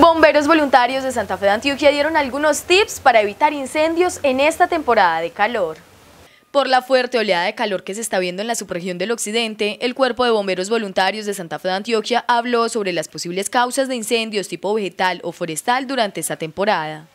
Bomberos voluntarios de Santa Fe de Antioquia dieron algunos tips para evitar incendios en esta temporada de calor. Por la fuerte oleada de calor que se está viendo en la subregión del occidente, el Cuerpo de Bomberos Voluntarios de Santa Fe de Antioquia habló sobre las posibles causas de incendios tipo vegetal o forestal durante esta temporada.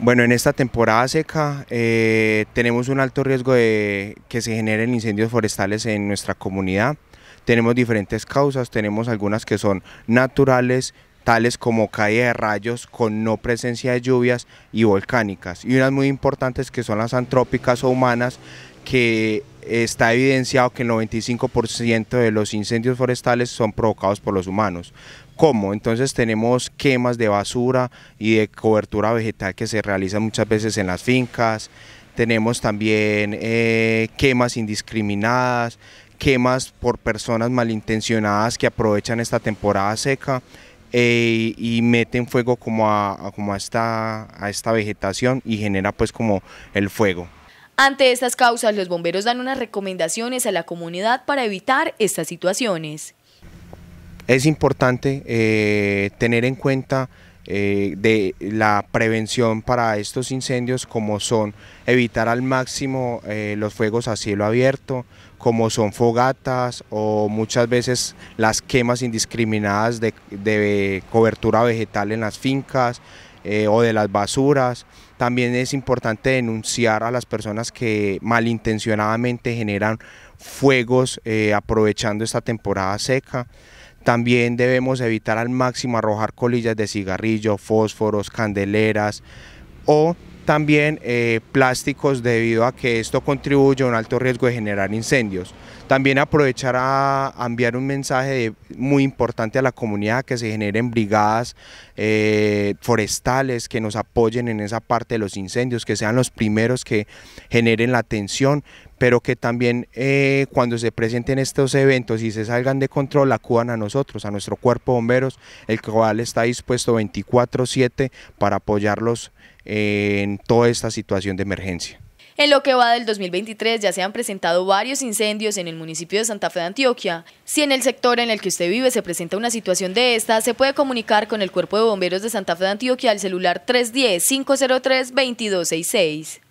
Bueno, en esta temporada seca eh, tenemos un alto riesgo de que se generen incendios forestales en nuestra comunidad. Tenemos diferentes causas, tenemos algunas que son naturales, tales como caída de rayos con no presencia de lluvias y volcánicas. Y unas muy importantes que son las antrópicas o humanas, que está evidenciado que el 95% de los incendios forestales son provocados por los humanos. ¿Cómo? Entonces tenemos quemas de basura y de cobertura vegetal que se realizan muchas veces en las fincas, tenemos también eh, quemas indiscriminadas, quemas por personas malintencionadas que aprovechan esta temporada seca eh, y meten fuego como, a, como a, esta, a esta vegetación y genera pues como el fuego. Ante estas causas, los bomberos dan unas recomendaciones a la comunidad para evitar estas situaciones. Es importante eh, tener en cuenta eh, de la prevención para estos incendios como son evitar al máximo eh, los fuegos a cielo abierto, como son fogatas o muchas veces las quemas indiscriminadas de, cobertura vegetal en las fincas eh, o de las basuras. También es importante denunciar a las personas que malintencionadamente generan fuegos aprovechando esta temporada seca. También debemos evitar al máximo arrojar colillas de cigarrillo, fósforos, candeleras o también eh, plásticos debido a que esto contribuye a un alto riesgo de generar incendios. También aprovechar a, enviar un mensaje muy importante a la comunidad que se generen brigadas eh, forestales que nos apoyen en esa parte de los incendios, que sean los primeros que generen la atención pero que también eh, cuando se presenten estos eventos y se salgan de control, acudan a nosotros, a nuestro cuerpo de bomberos, el cual está dispuesto 24/7 para apoyarlos eh, en toda esta situación de emergencia. En lo que va del 2023 ya se han presentado varios incendios en el municipio de Santa Fe de Antioquia. Si en el sector en el que usted vive se presenta una situación de esta, se puede comunicar con el Cuerpo de Bomberos de Santa Fe de Antioquia al celular 310-503-2266.